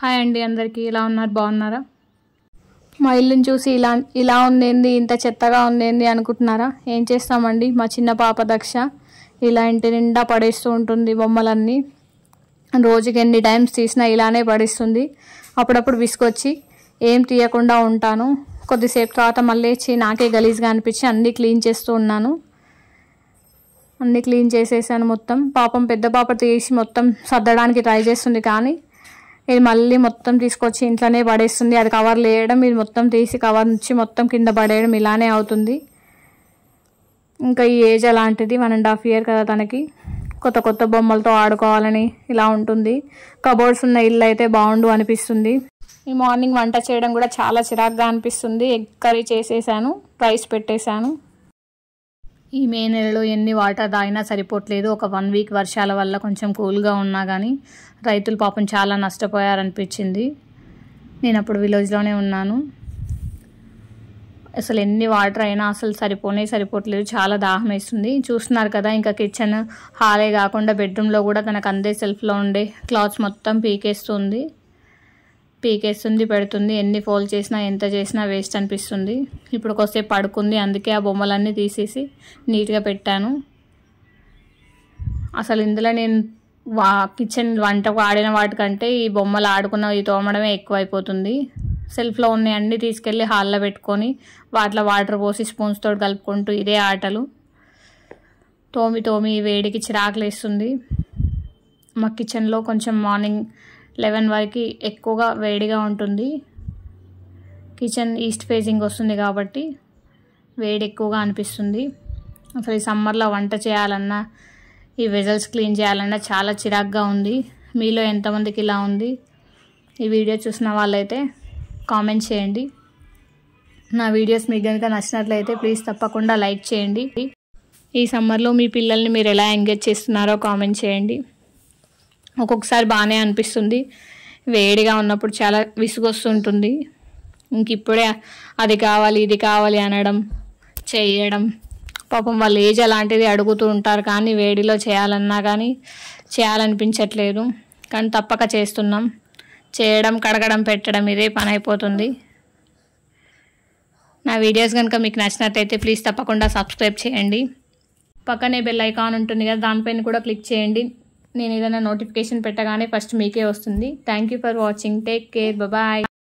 hi అండి అందరికీ ఇలా ఉన్నారు బాగున్నారా మా ఇల్లుని చూసి ఇలా ఇలా ఉందేంది ఇంత చెత్తగా ఉందేంది అనుకుంటున్నారా ఏం చేస్తామండి మా చిన్న పాప దక్ష ఇలా ఇంటి నిండా పడేస్తూ ఉంటుంది బొమ్మలన్నీ రోజుకి ఎన్ని టైమ్స్ తీసినా ఇలానే పడిస్తుంది అప్పుడప్పుడు విసుకొచ్చి ఏం తీయకుండా ఉంటాను కొద్దిసేపు తర్వాత మళ్ళీ నాకే గలీజ్గా అనిపించి అన్నీ క్లీన్ చేస్తూ ఉన్నాను అన్నీ క్లీన్ చేసేసాను మొత్తం పాపం పెద్ద పాప తీసి మొత్తం సర్దడానికి ట్రై చేస్తుంది కానీ ఇది మళ్ళీ మొత్తం తీసుకొచ్చి ఇంట్లోనే పడేస్తుంది అది కవర్ లేయడం ఇది మొత్తం తీసి కవర్ నుంచి మొత్తం కింద పడేయడం ఇలానే అవుతుంది ఇంకా ఈ ఏజ్ అలాంటిది వన్ అండ్ హాఫ్ ఇయర్ కదా తనకి కొత్త కొత్త బొమ్మలతో ఆడుకోవాలని ఇలా ఉంటుంది కబోర్డ్స్ ఉన్న ఇల్లు అయితే బాగుండు అనిపిస్తుంది ఈ మార్నింగ్ వంట చేయడం కూడా చాలా చిరాకుగా అనిపిస్తుంది ఎగ్ కర్రీ చేసేసాను రైస్ పెట్టేశాను ఈ మే నెలలో ఎన్ని వాటర్ తాగినా సరిపోవట్లేదు ఒక వన్ వీక్ వర్షాల వల్ల కొంచెం కూల్గా ఉన్నా కానీ రైతులు పాపం చాలా నష్టపోయారనిపించింది నేను అప్పుడు విలేజ్లోనే ఉన్నాను అసలు ఎన్ని వాటర్ అయినా అసలు సరిపోనే సరిపోవట్లేదు చాలా దాహం వేస్తుంది చూస్తున్నారు కదా ఇంకా కిచెన్ హాలే కాకుండా బెడ్రూమ్లో కూడా తనకు అందే సెల్ఫ్లో ఉండే క్లాత్స్ మొత్తం పీకేస్తుంది పీకేస్తుంది పెడుతుంది ఎన్ని ఫోల్డ్ చేసినా ఎంత చేసినా వేస్ట్ అనిపిస్తుంది ఇప్పుడు కొసేపు పడుకుంది అందుకే ఆ బొమ్మలన్నీ తీసేసి నీట్గా పెట్టాను అసలు ఇందులో నేను వా కిచెన్ వంట ఆడిన వాటికంటే ఈ బొమ్మలు ఆడుకున్న ఈ తోమడమే ఎక్కువైపోతుంది సెల్ఫ్లో ఉన్న అన్నీ తీసుకెళ్ళి హాల్లో పెట్టుకొని వాటిలో వాటర్ పోసి స్పూన్స్తో కలుపుకుంటూ ఇదే ఆటలు తోమి తోమి వేడికి చిరాకులు వేస్తుంది మా కిచెన్లో కొంచెం మార్నింగ్ లెవెన్ వరకు ఎక్కువగా వేడిగా ఉంటుంది కిచెన్ ఈస్ట్ ఫేసింగ్ వస్తుంది కాబట్టి వేడి ఎక్కువగా అనిపిస్తుంది అసలు ఈ సమ్మర్లో వంట చేయాలన్నా ఈ వెజల్స్ క్లీన్ చేయాలన్నా చాలా చిరాగ్గా ఉంది మీలో ఎంతమందికి ఇలా ఉంది ఈ వీడియో చూసిన వాళ్ళైతే కామెంట్ చేయండి నా వీడియోస్ మీకు కనుక నచ్చినట్లయితే ప్లీజ్ తప్పకుండా లైక్ చేయండి ఈ సమ్మర్లో మీ పిల్లల్ని మీరు ఎలా ఎంగేజ్ చేస్తున్నారో కామెంట్ చేయండి ఒక్కొక్కసారి బాగానే అనిపిస్తుంది వేడిగా ఉన్నప్పుడు చాలా విసుగొస్తుంటుంది ఇంక ఇప్పుడే అది కావాలి ఇది కావాలి అనడం చేయడం పాపం వాళ్ళ ఏజ్ అలాంటిది అడుగుతూ ఉంటారు కానీ వేడిలో చేయాలన్నా కానీ చేయాలనిపించట్లేదు కానీ తప్పక చేస్తున్నాం చేయడం కడగడం పెట్టడం ఇదే పని అయిపోతుంది నా వీడియోస్ కనుక మీకు నచ్చినట్టయితే ప్లీజ్ తప్పకుండా సబ్స్క్రైబ్ చేయండి పక్కనే బెల్ ఐకాన్ ఉంటుంది కదా దానిపైన కూడా క్లిక్ చేయండి నేను ఏదైనా నోటిఫికేషన్ పెట్టగానే ఫస్ట్ మీకే వస్తుంది thank for watching take care bye